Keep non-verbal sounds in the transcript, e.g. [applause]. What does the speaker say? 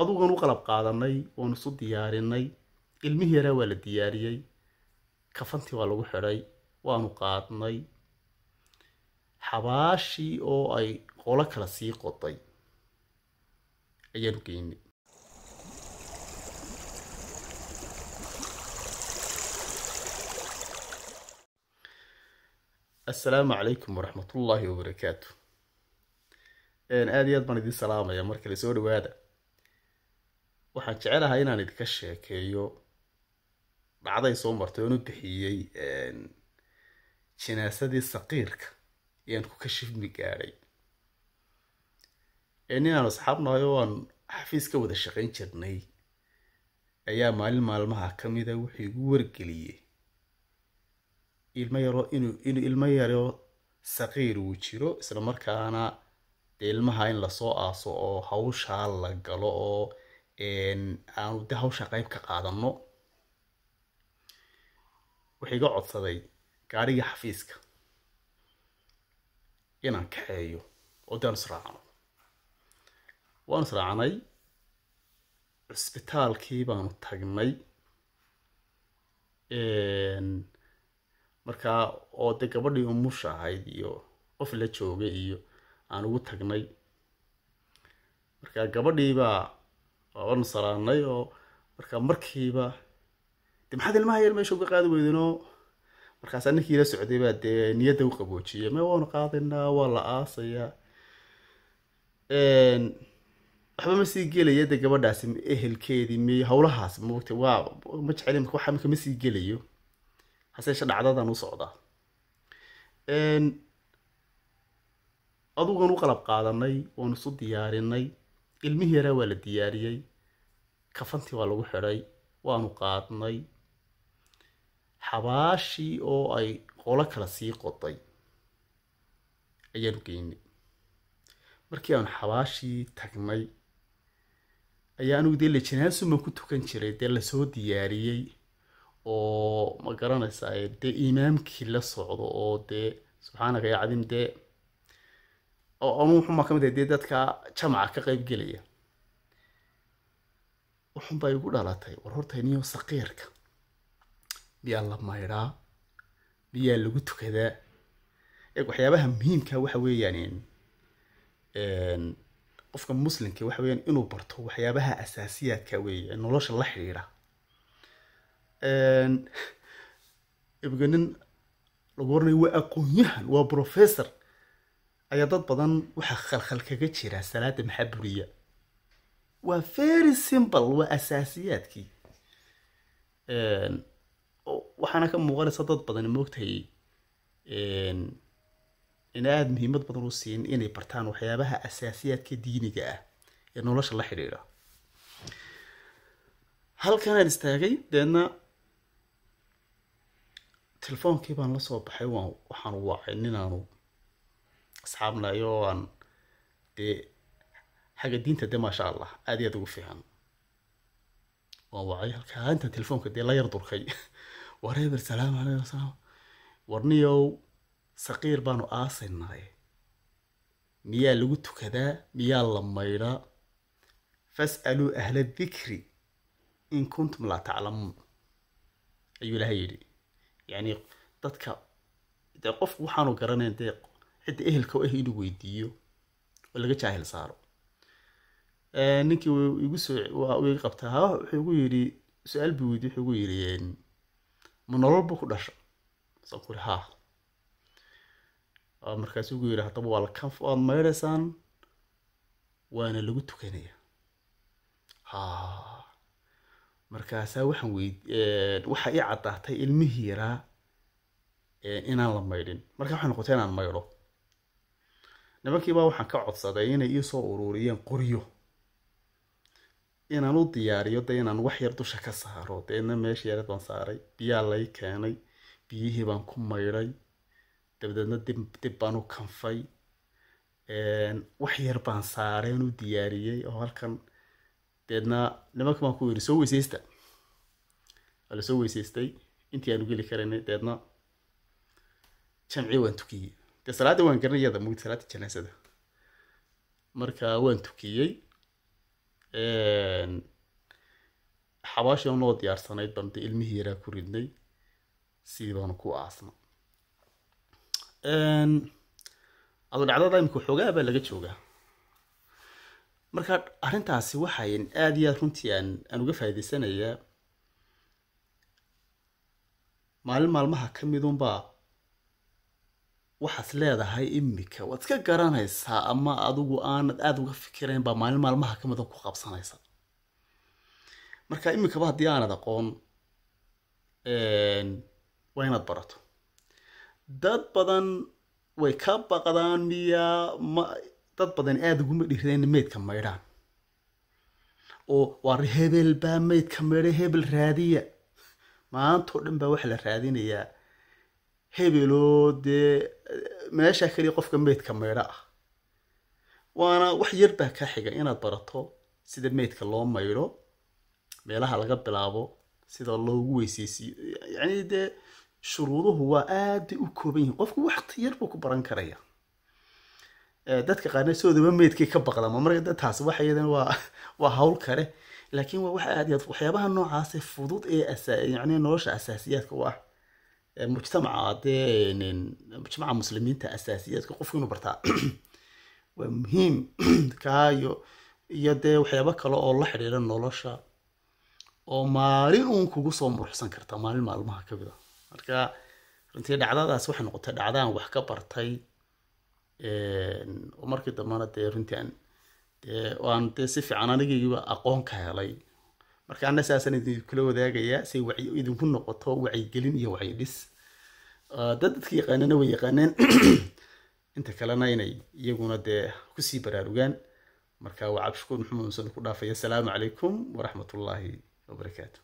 adugan u qalab qaadanay waan isu diyaarinay ilmihii yaraa waa la diyaariyey kafantii waa lagu xidhay waanu qaadnay xabaashii oo ay qolo kale sii qoday ayaanu geynay assalaamu calaykum waraxmatullaahi wabarakaatu aada iyo aad baan idiin salaamaya markale soo dhawaada waxaan jecelahay inaan idinka sheekeeyo dhacday soo martay oon u bixiyey jinaasadii saqiirka ayaan ku kashifmi gaadhay ninaan asxaabnahay oo aan xafiis ka wada shaqayn jirnay ayaa maalin maalmaha ka mid a ah wuxuu igu wargeliyey ilmo yaro inuu inuu ilmo yaro saqiir uu jiro isla markaana dee ilmaha in lasoo aaso oo hawshaa la galo oo aanu de hawsha qayb ka qaadano wuxuu iga codsaday gaariga xafiiska inaan kaxeeyo oo de aanu israacno waanu israacnay cusbitaalkii baanu tagnay markaa oo de gabadhii umusha ahayd iyo qof la joogay iyo aan ugu tagnay markaa gabadhii baa waa nasaraanay oo marka markiiba de maxaad ilmaha yar meesha uga qaadi weydinoo markaasaa ninkii la socday baa dee niyadda u qaboojiyay me waanu qaadaynaa waa la aasayaa waxba ma sii gelaya de gabadhaasi ehelkeedii mi hawlahaas mogta waa ma jecel imka waxa imika ma sii gelayo haseeshe dhacdadan u socdaa adugan u qalab qaadanay waanu isu diyaarinay ilmihii yaraa waa la diyaariyey kafantii waa lagu xidhay waanu qaadnay xabaashii oo ay qolo kala sii qoday ayaanu geynay markii aanu xabaashii tagnay ayaa anugu dee la janaasuman ku tukan jiray dee lasoo diyaariyey oo ma garanaysaa dee imaamkii la socdo oo dee subxaanaka yacdim dee oo anuu xunbaa ka mid ah dee dadka jamaca ka qayb gelaya wuxun baa igu dhalatay war horta niyo saqiirka miyaa la maydhaa miyaa lagu tukadaa eeg waxyaabaha muhiimka waxa weeyaan qofka muslimka waxa weeyaan inuu barto waxyaabaha asaasiyaadka weeye nolosha la xidhiidha ibga nin lagu waranayo waa aqoonyahan waa professor ayaa dad badan waxaa khalkhal kaga jira salaada maxaa buriya waa very simple waa asaasiyaadkii waxaana ka muuqanaysa dad badani moogtahay in aada muhiimad badan u siin inay bartaan waxyaabaha asaasiyaadka diiniga ah ee nolosha la xidhiidha halkanaan istaagay deedna telefoonkii baan la soo baxay waan waxaan wacay ninaanu asxaabna ayagoo aan dee xagga diinta de maasha allah aad iyo aad ugu fiican waan wacay halkaa intan telefoonka dee la yar durkay [laughs] wareeber salaamu aleykum asalaam warniyow saqiir baanu aasaynahay miyaa lagu tukadaa miyaa la maydhaa fasaluu ahla dikri in kuntum laa taclamuun ayuu ilahay yidhi yacni dadka dee qofku waxaanu garanayn dee cidda ehelka ah inuu weydiiyo oo laga jaahil saaro eh, ninkii igu soo iga qabtaa ha wuxuu igu yidhi su-aal buu weydiye wuxuu igu yidhi ma nolol buu ku dhasha saan ku yidhi haa markaas igu yidhi haddaba waa la kanf waad maydhaysaan waana lagu tukanayaa ha markaasaa waxaan weyd waxaa ii caddaatay ilmihii yaraa inaan la maydhin markaa waxay noqotay inaan maydho nimankiibaa waxaan ka codsaday inay iisoo uruuriyeen qoryo inaan u diyaariyo dee inaan wax yar dusha ka saaro deedna meesha yareed baan saaray biyaa lay keenay biyihii baan ku maydhay dabadeedna dib baan u kanfay wax yar baan saareen u diyaariyey oo halkan deedna nimanka baan ku yiri soo weyseysta waa soo weyseystay intii aanu geli karanay deedna jamci waan tukiyey de salaada waan garanayada mugdi salaada janaasada markaa waan tukiyey xabaashii noo diyaarsanayd baan dee ilmihii yaraa ku ridnay sidii baanu ku aasna adu dhacdada imika xoogaa baa laga joogaa marka arrintaasi waxayn aada iyo aad runtii aan aan uga faa'idaysanayaa maalin maalmaha ka midunbaa waxaas leedahay imika waad iska garanaysaa ama adugu aanad aada uga fikirayn baa maalin maalmaha ka midan ah ku qabsanaysa marka imikaba haddii aanad aqoon waa inaad barato dad badan way ka baqdaan miyaa ma dad badan aada uguma dhiirada meydka maydhaan oo waar hebel baa meydka maydha hebel raadiya maantao dhan baa waxa la raadinayaa hebelo dee meeshaa keliya qofka meydka maydho ah waana wax yar baa kaa xiga inaad barato sida meydka loo maydho meelaha laga bilaabo sida loogu weyseysiyo yacni dee shuruuduhu waa aaday u kooban yihiin qofku wakti yar buu ku baran karaya dadka qaarna soodaba meydkay ka baqdama marka taasi waxa waa waa hawl kale laakiin waa wax aad yaad waxyaabaha noocaase fudud ee asa yacni nolosha asaasiyaadka u ah mujtamaca dee mujtamaca muslimiinta asaasiyaadka qofku inuu bartaa [clears throat] waa muhiim [clears throat] kaa iyo iyo dee waxyaabo kale oo la xidhiira nolosha oo maalin uun kugu soo muruxsan karta maalin maalmaha kamid a marka runtii dhacdadaas waxay noqotay dhacdaan wax ka bartay oo markii dambena dee runtii aan dee aan dee si fiican anigiiba aqoon ka helay marka ana saasaan idinkula wadaagayaa say idinku noqoto wacyigelin iyo wacyidhis ah, dad dadka yaqaanana way yaqaaneen [clears throat] inta kalena inay iyaguna dee kusii baraarugaan marka waa cabdishukuur maxamed musan ku dhaafaya asalaamu calaykum waraxmat ullaahi wabarakaatu